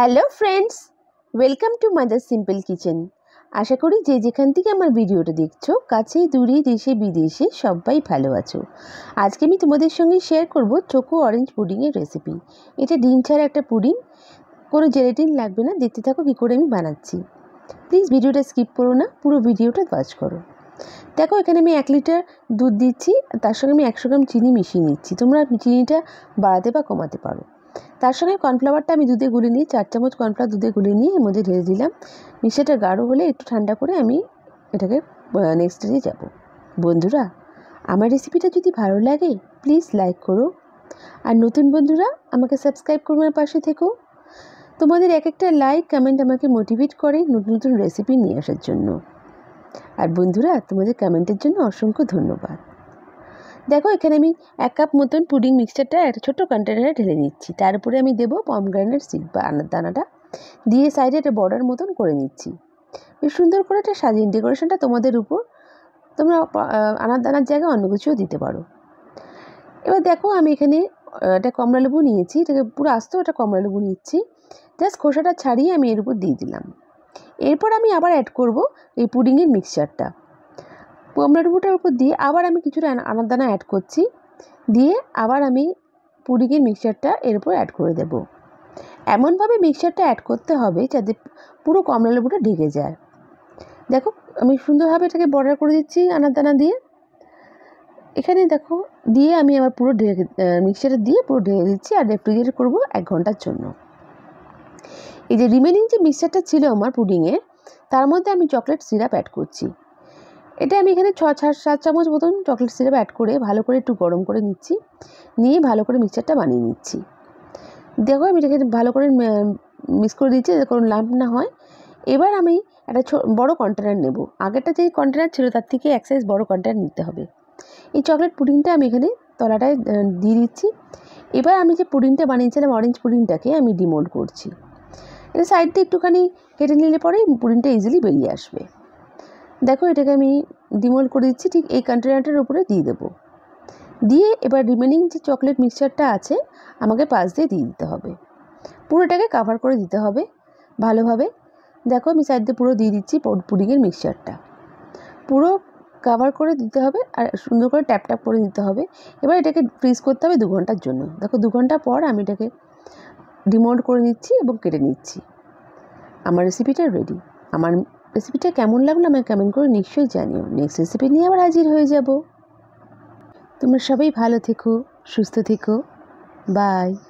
hello friends welcome to mother simple kitchen আশা করি যে যেখান থেকে আমার ভিডিওটা দেখছো কাছে দূরে দেশে বিদেশে সবাই ভালো আছো আজকে আমি তোমাদের সঙ্গে শেয়ার করব চোকো অরেঞ্জ পুডিংয়ের রেসিপি এটা ডিম ছাড়া একটা পুডিং কোনো জেলেটিন লাগবে না দেখতে থাকো কী করে আমি বানাচ্ছি প্লিজ ভিডিওটা স্কিপ করো না পুরো ভিডিওটা ওয়াচ করো দেখো এখানে আমি এক লিটার দুধ দিচ্ছি তার সঙ্গে আমি একশো গ্রাম চিনি মিশিয়ে নিচ্ছি তোমরা চিনিটা বাড়াতে বা কমাতে পারো তার সঙ্গে কর্নফ্লাওয়ারটা আমি দুধে গুলে নিয়ে চার চামচ কর্নফ্লাওয়ার দুধে গুলে নিয়ে এর মধ্যে ঢেলে দিলাম মিশাটা গাঢ় হলে একটু ঠান্ডা করে আমি এটাকে নেক্সট স্টেজে যাব বন্ধুরা আমার রেসিপিটা যদি ভালো লাগে প্লিজ লাইক করো আর নতুন বন্ধুরা আমাকে সাবস্ক্রাইব আমার পাশে থেকো তোমাদের এক একটা লাইক কমেন্ট আমাকে মোটিভেট করে নতুন নতুন রেসিপি নিয়ে আসার জন্য আর বন্ধুরা তোমাদের কমেন্টের জন্য অসংখ্য ধন্যবাদ দেখো এখানে আমি এক কাপ মতন পুডিং মিক্সচারটা একটা ছোটো কন্টেনারে ঢেলে নিচ্ছি তার উপরে আমি দেবো পমগ্রানের সিড বা আনার দানাটা দিয়ে সাইডে একটা বর্ডার মতন করে নিচ্ছি বেশ সুন্দর করে একটা সাজিয়ে ডেকোরেশনটা তোমাদের উপর তোমরা আনার দানার জায়গায় অন্য কিছুও দিতে পারো এবার দেখো আমি এখানে একটা কমলা লেবু নিয়েছি এটাকে পুরো আস্ত একটা কমলা লেবু নিচ্ছি জাস্ট খোসাটা ছাড়িয়ে আমি এর উপর দিয়ে দিলাম এরপর আমি আবার অ্যাড করব এই পুডিংয়ের মিক্সচারটা পোমরা ডুবুটার উপর দিয়ে আবার আমি কিছুটা আনাদানা অ্যাড করছি দিয়ে আবার আমি পুডিংয়ের মিক্সচারটা এর উপর অ্যাড করে দেব এমনভাবে মিক্সচারটা অ্যাড করতে হবে যাতে পুরো কমলা লেবুটা ঢেকে যায় দেখো আমি সুন্দরভাবে এটাকে বর্ডার করে দিচ্ছি দানা দিয়ে এখানে দেখো দিয়ে আমি আমার পুরো ঢেকে মিক্সারটা দিয়ে পুরো ঢেকে দিচ্ছি আর রেফ্রিজারেট করব এক ঘন্টার জন্য এই যে রিমেনিং যে মিক্সচারটা ছিল আমার পুডিংয়ের তার মধ্যে আমি চকলেট সিরাপ অ্যাড করছি এটা আমি এখানে ছ সাত সাত চামচ মতন চকলেট সিরাপ অ্যাড করে ভালো করে একটু গরম করে নিচ্ছি নিয়ে ভালো করে মিক্সচারটা বানিয়ে নিচ্ছি দেখো আমি এটাকে ভালো করে মিক্স করে দিচ্ছি যাতে কোনো লাম্প না হয় এবার আমি একটা বড় কন্টেনার নেব আগেরটা যে কন্টেনার ছিল তার থেকে এক সাইজ বড় কন্টেনার নিতে হবে এই চকলেট পুডিংটা আমি এখানে তলাটায় দিয়ে দিচ্ছি এবার আমি যে পুডিংটা বানিয়েছিলাম অরেঞ্জ পুডিংটাকে আমি ডিমোল্ড করছি এটা সাইড দিয়ে একটুখানি কেটে নিলে পরেই পুডিংটা ইজিলি বেরিয়ে আসবে দেখো এটাকে আমি ডিমল করে দিচ্ছি ঠিক এই কন্টেনারটার উপরে দিয়ে দেবো দিয়ে এবার রিমেনিং যে চকলেট মিক্সচারটা আছে আমাকে পাশ দিয়ে দিয়ে দিতে হবে পুরোটাকে কাভার করে দিতে হবে ভালোভাবে দেখো আমি সাইড দিয়ে পুরো দিয়ে দিচ্ছি পুডিংয়ের মিক্সচারটা পুরো কাভার করে দিতে হবে আর সুন্দর করে ট্যাপ ট্যাপ করে দিতে হবে এবার এটাকে ফ্রিজ করতে হবে দু ঘন্টার জন্য দেখো দু ঘন্টা পর আমি এটাকে ডিমল্ড করে নিচ্ছি এবং কেটে নিচ্ছি আমার রেসিপিটা রেডি আমার রেসিপিটা কেমন লাগলো আমাকে কমেন্ট করে নিশ্চয়ই জানিও নেক্সট রেসিপি নিয়ে আবার হাজির হয়ে যাব তোমরা সবাই ভালো থেকো সুস্থ থেকো বাই